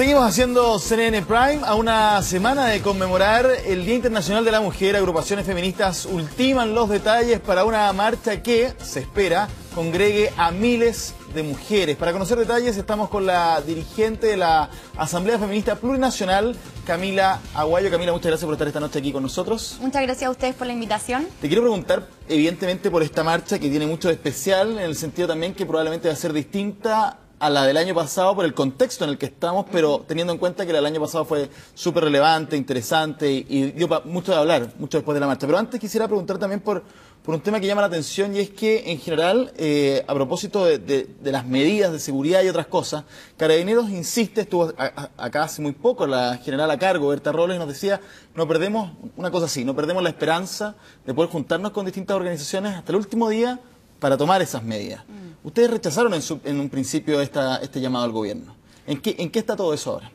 Seguimos haciendo CNN Prime a una semana de conmemorar el Día Internacional de la Mujer. Agrupaciones feministas ultiman los detalles para una marcha que, se espera, congregue a miles de mujeres. Para conocer detalles estamos con la dirigente de la Asamblea Feminista Plurinacional, Camila Aguayo. Camila, muchas gracias por estar esta noche aquí con nosotros. Muchas gracias a ustedes por la invitación. Te quiero preguntar, evidentemente, por esta marcha que tiene mucho de especial, en el sentido también que probablemente va a ser distinta a la del año pasado por el contexto en el que estamos, pero teniendo en cuenta que el año pasado fue súper relevante, interesante y, dio mucho de hablar, mucho después de la marcha. Pero antes quisiera preguntar también por, por un tema que llama la atención y es que en general, eh, a propósito de, de, las medidas de seguridad y otras cosas, Carabineros insiste, estuvo acá hace muy poco la general a cargo, Berta Robles, nos decía, no perdemos, una cosa así, no perdemos la esperanza de poder juntarnos con distintas organizaciones hasta el último día para tomar esas medidas. Mm. Ustedes rechazaron en, un principio este llamado al gobierno. ¿En qué, está todo eso ahora?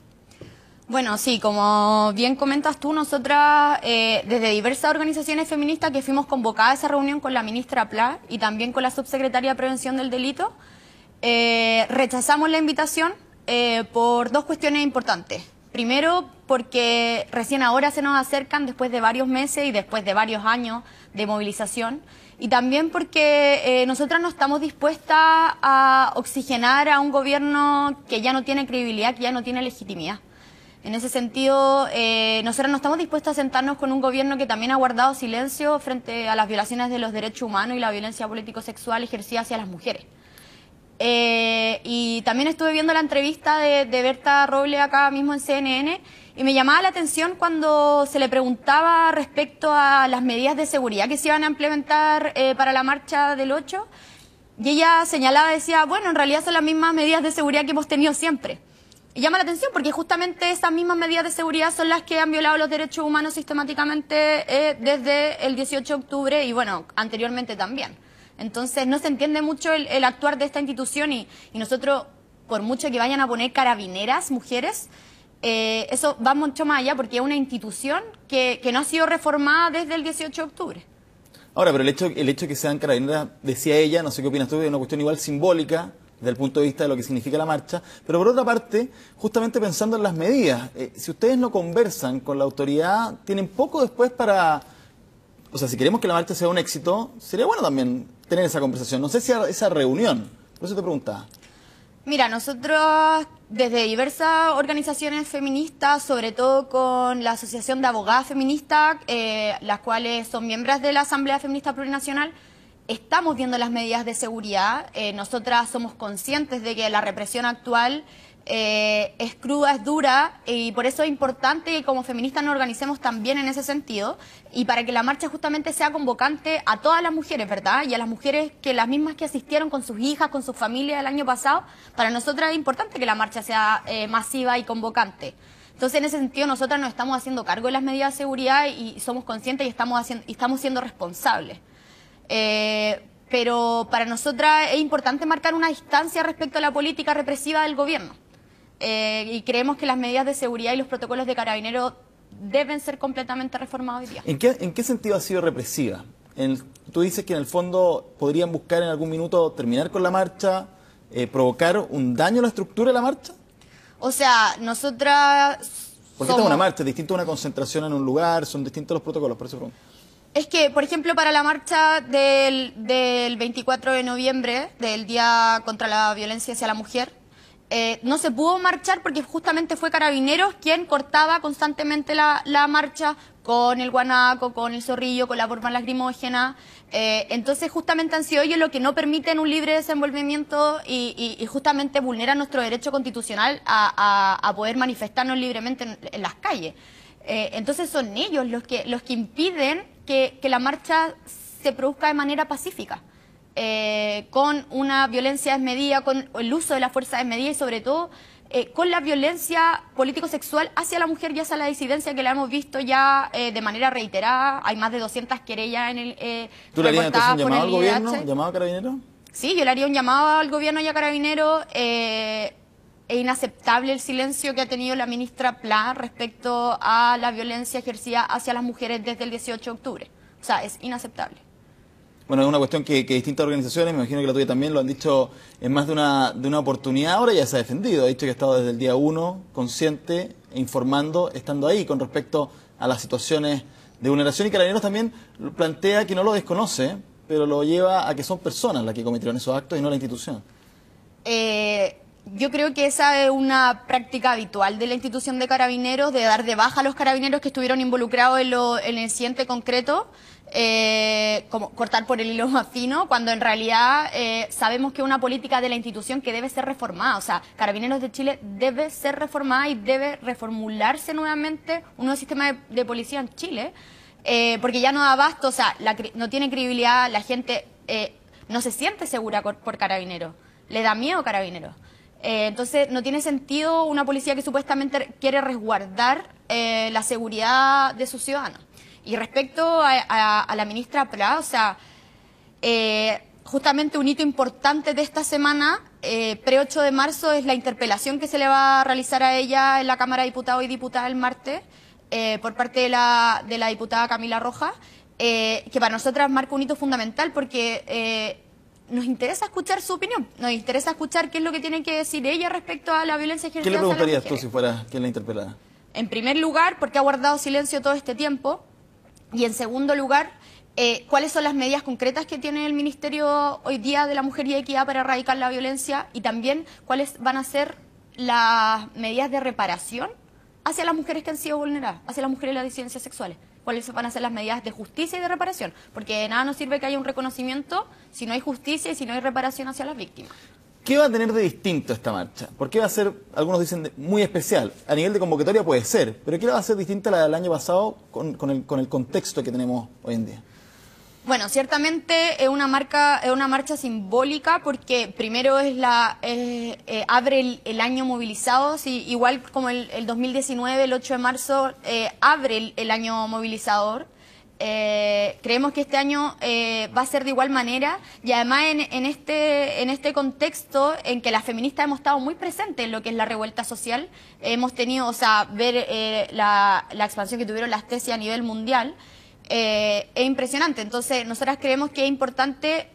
Bueno, sí, como bien comentas tú, nosotras eh, desde diversas organizaciones feministas que fuimos convocadas a esa reunión con la ministra Pla y también con la subsecretaria de Prevención del Delito, eh, rechazamos la invitación eh, por dos cuestiones importantes. Primero, porque recién ahora se nos acercan después de varios meses y después de varios años de movilización y también porque eh, nosotras no estamos dispuestas a oxigenar a un gobierno que ya no tiene credibilidad, que ya no tiene legitimidad. En ese sentido, eh, nosotras no estamos dispuestas a sentarnos con un gobierno que también ha guardado silencio frente a las violaciones de los derechos humanos y la violencia político-sexual ejercida hacia las mujeres. Eh, y también estuve viendo la entrevista de, Berta Roble acá mismo en CNN y me llamaba la atención cuando se le preguntaba respecto a las medidas de seguridad que se iban a implementar eh, para la marcha del 8 y ella señalaba, decía, bueno, en realidad son las mismas medidas de seguridad que hemos tenido siempre. Y llama la atención porque justamente esas mismas medidas de seguridad son las que han violado los derechos humanos sistemáticamente eh, desde el 18 de octubre y bueno, anteriormente también. Entonces no se entiende mucho el, actuar de esta institución y, nosotros, por mucho que vayan a poner carabineras, mujeres, eh, eso va mucho más allá porque es una institución que, no ha sido reformada desde el 18 de octubre. Ahora, pero el hecho, el hecho de que sean carabineras, decía ella, no sé qué opinas tú, es una cuestión igual simbólica, desde el punto de vista de lo que significa la marcha, pero por otra parte, justamente pensando en las medidas, eh, si ustedes no conversan con la autoridad, tienen poco después para, o sea, si queremos que la marcha sea un éxito, sería bueno también tener esa conversación, no sé si esa reunión, por eso te preguntaba. Mira, nosotros desde diversas organizaciones feministas, sobre todo con la Asociación de Abogadas Feministas, eh, las cuales son miembros de la Asamblea Feminista Plurinacional, estamos viendo las medidas de seguridad. Eh, nosotras somos conscientes de que la represión actual eh, es cruda, es dura, y por eso es importante que como feministas nos organicemos también en ese sentido, y para que la marcha justamente sea convocante a todas las mujeres, ¿verdad? Y a las mujeres que las mismas que asistieron con sus hijas, con sus familias el año pasado, para nosotras es importante que la marcha sea eh, masiva y convocante. Entonces, en ese sentido, nosotras nos estamos haciendo cargo de las medidas de seguridad y somos conscientes y estamos, haciendo, y estamos siendo responsables. Eh, pero para nosotras es importante marcar una distancia respecto a la política represiva del gobierno. Eh, y creemos que las medidas de seguridad y los protocolos de carabinero deben ser completamente reformados hoy día. ¿En qué, sentido ha sido represiva? tú dices que en el fondo podrían buscar en algún minuto terminar con la marcha, eh, provocar un daño a la estructura de la marcha. O sea, nosotras... Porque qué es una marcha, es distinto a una concentración en un lugar, son distintos los protocolos, por eso Es que, por ejemplo, para la marcha del 24 de noviembre, del Día contra la Violencia hacia la Mujer, eh, no se pudo marchar porque justamente fue Carabineros quien cortaba constantemente la, marcha con el guanaco, con el zorrillo, con la burma lacrimógena. Eh, entonces justamente han sido ellos los que no permiten un libre desenvolvimiento y, justamente vulneran nuestro derecho constitucional a, poder manifestarnos libremente en, las calles. Eh, entonces son ellos los que, los que impiden que la marcha se produzca de manera pacífica. Eh, con una violencia desmedida, con el uso de la fuerza desmedida y sobre todo eh, con la violencia político-sexual hacia la mujer ya hacia la disidencia que la hemos visto ya eh, de manera reiterada. Hay más de 200 querellas en el... Eh, ¿Tú le harías entonces un llamado al gobierno, llamado a Carabinero? Sí, yo le haría un llamado al gobierno y a Carabinero. es inaceptable el silencio que ha tenido la ministra Pla respecto a la violencia ejercida hacia las mujeres desde el 18 de octubre. O sea, es inaceptable. Bueno, es una cuestión que, distintas organizaciones, me imagino que la tuya también, lo han dicho en más de una, de una oportunidad. Ahora ya se ha defendido, ha dicho que ha estado desde el día uno consciente, e informando, estando ahí con respecto a las situaciones de vulneración. Y Carabineros también plantea que no lo desconoce, pero lo lleva a que son personas las que cometieron esos actos y no la institución. Eh, yo creo que esa es una práctica habitual de la institución de Carabineros, de dar de baja a los carabineros que estuvieron involucrados en, en el incidente concreto. Eh, como cortar por el hilo más fino, cuando en realidad eh, sabemos que una política de la institución que debe ser reformada. O sea, Carabineros de Chile debe ser reformada y debe reformularse nuevamente un nuevo sistema de, policía en Chile, eh, porque ya no da abasto, o sea, no tiene credibilidad, la gente no se siente segura por, por Carabineros, le da miedo Carabineros. entonces, no tiene sentido una policía que supuestamente quiere resguardar la seguridad de sus ciudadanos. Y respecto a, la ministra Pla, o sea, eh, justamente un hito importante de esta semana, eh, pre-8 de marzo, es la interpelación que se le va a realizar a ella en la Cámara de Diputados y Diputadas el martes, eh, por parte de la, diputada Camila Rojas, que para nosotras marca un hito fundamental porque nos interesa escuchar su opinión, nos interesa escuchar qué es lo que tiene que decir ella respecto a la violencia ejercida. ¿Qué le preguntarías tú si fuera quien la interpelara? En primer lugar, porque ha guardado silencio todo este tiempo, y en segundo lugar, eh, cuáles son las medidas concretas que tiene el Ministerio hoy día de la Mujer y Equidad para erradicar la violencia y también cuáles van a ser las medidas de reparación hacia las mujeres que han sido vulneradas, hacia las mujeres y las disidencias sexuales. ¿Cuáles van a ser las medidas de justicia y de reparación? Porque de nada nos sirve que haya un reconocimiento si no hay justicia y si no hay reparación hacia las víctimas. ¿Qué va a tener de distinto esta marcha? ¿Por qué va a ser, algunos dicen, muy especial? A nivel de convocatoria puede ser, pero ¿qué va a ser distinta a la del año pasado con, el, contexto que tenemos hoy en día? Bueno, ciertamente es una, marca, es una marcha simbólica porque primero es la eh, abre el, año movilizado si igual como el, 2019, el 8 de marzo, eh, abre el año movilizador. Eh, creemos que este año eh, va a ser de igual manera y además en, este, en este contexto en que las feministas hemos estado muy presentes en lo que es la revuelta social, hemos tenido, o sea, ver eh, la, la, expansión que tuvieron las tesis a nivel mundial eh, es impresionante. Entonces, nosotras creemos que es importante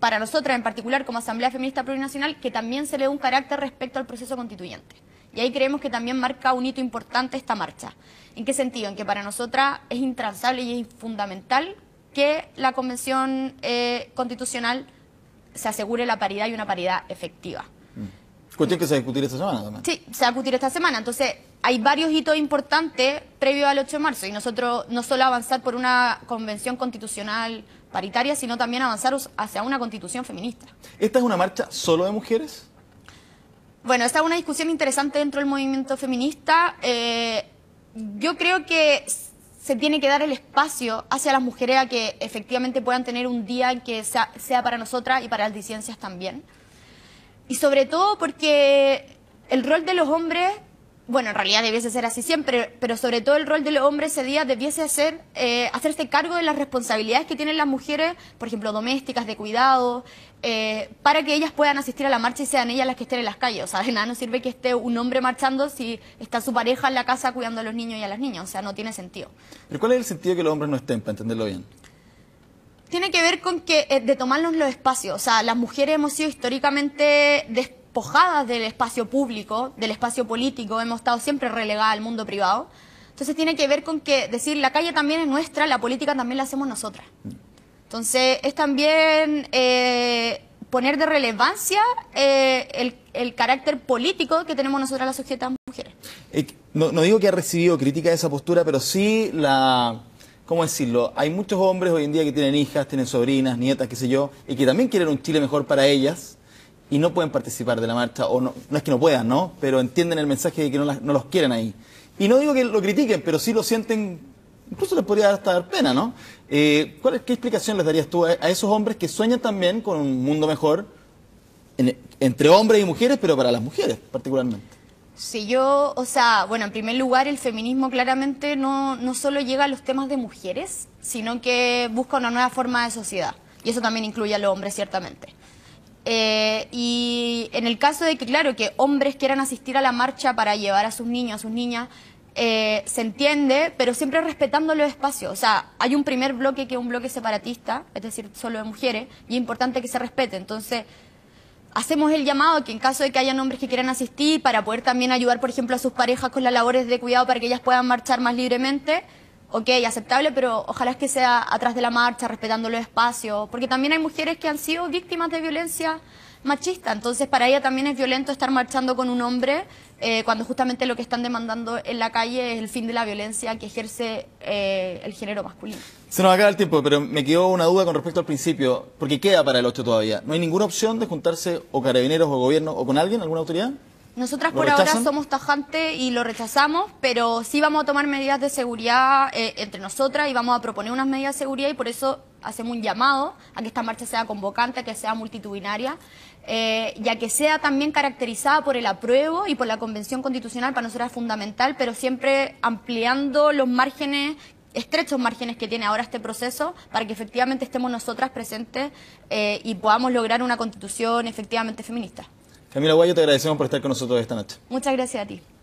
para nosotras en particular como Asamblea Feminista Plurinacional que también se le dé un carácter respecto al proceso constituyente. Y ahí creemos que también marca un hito importante esta marcha. ¿En qué sentido? En que para nosotras es intransable y es fundamental que la Convención eh, Constitucional se asegure la paridad y una paridad efectiva. Mm. Cuestión que se va a discutir esta semana Sí, se va a discutir esta semana. Entonces, hay varios hitos importantes previo al 8 de marzo y nosotros no solo avanzar por una convención constitucional paritaria, sino también avanzar hacia una constitución feminista. ¿Esta es una marcha solo de mujeres? Bueno, esta es una discusión interesante dentro del movimiento feminista. Eh, yo creo que se tiene que dar el espacio hacia las mujeres a que efectivamente puedan tener un día que sea, para nosotras y para las disidencias también. Y sobre todo porque el rol de los hombres bueno, en realidad debiese ser así siempre, pero sobre todo el rol del hombre ese día debiese ser eh, hacerse cargo de las responsabilidades que tienen las mujeres, por ejemplo, domésticas, de cuidado, eh, para que ellas puedan asistir a la marcha y sean ellas las que estén en las calles. O sea, de nada no sirve que esté un hombre marchando si está su pareja en la casa cuidando a los niños y a las niñas. O sea, no tiene sentido. ¿Pero cuál es el sentido de que los hombres no estén, para entenderlo bien? Tiene que ver con que eh, de tomarnos los espacios. O sea, las mujeres hemos sido históricamente... ...pojadas del espacio público, del espacio político, hemos estado siempre relegadas al mundo privado. Entonces tiene que ver con que decir la calle también es nuestra, la política también la hacemos nosotras. Entonces es también eh, poner de relevancia eh, el, carácter político que tenemos nosotras las sujetas mujeres. Eh, no, no, digo que ha recibido crítica de esa postura, pero sí la... ¿Cómo decirlo? Hay muchos hombres hoy en día que tienen hijas, tienen sobrinas, nietas, qué sé yo, y que también quieren un Chile mejor para ellas, y no pueden participar de la marcha, o no, es que no puedan, ¿no? Pero entienden el mensaje de que no, no los quieren ahí. Y no digo que lo critiquen, pero sí lo sienten, incluso les podría hasta dar pena, ¿no? Eh, ¿Qué explicación les darías tú a, esos hombres que sueñan también con un mundo mejor entre hombres y mujeres, pero para las mujeres particularmente? Sí, yo, o sea, bueno, en primer lugar el feminismo claramente no, no solo llega a los temas de mujeres, sino que busca una nueva forma de sociedad. Y eso también incluye a los hombres, ciertamente. Eh, y en el caso de que, claro, que hombres quieran asistir a la marcha para llevar a sus niños, a sus niñas, eh, se entiende, pero siempre respetando los espacios. O sea, hay un primer bloque que es un bloque separatista, es decir, solo de mujeres, y es importante que se respete. Entonces, hacemos el llamado que en caso de que hayan hombres que quieran asistir, para poder también ayudar, por ejemplo, a sus parejas con las labores de cuidado para que ellas puedan marchar más libremente, ok, aceptable, pero ojalá es que sea atrás de la marcha, respetando los espacios, porque también hay mujeres que han sido víctimas de violencia machista, entonces para ella también es violento estar marchando con un hombre eh, cuando justamente lo que están demandando en la calle es el fin de la violencia que ejerce eh, el género masculino. Se nos acaba el tiempo, pero me quedó una duda con respecto al principio, porque queda para el 8 todavía. ¿No hay ninguna opción de juntarse o carabineros o gobierno o con alguien, alguna autoridad? Nosotras por ahora somos tajantes y lo rechazamos, pero sí vamos a tomar medidas de seguridad eh, entre nosotras y vamos a proponer unas medidas de seguridad y por eso hacemos un llamado a que esta marcha sea convocante, a que sea multitudinaria eh, que sea también caracterizada por el apruebo y por la Convención Constitucional, para nosotros es fundamental, pero siempre ampliando los márgenes estrechos márgenes que tiene ahora este proceso para que efectivamente estemos nosotras presentes eh, y podamos lograr una constitución efectivamente feminista. Camila Guayo, te agradecemos por estar con nosotros esta noche. Muchas gracias a ti.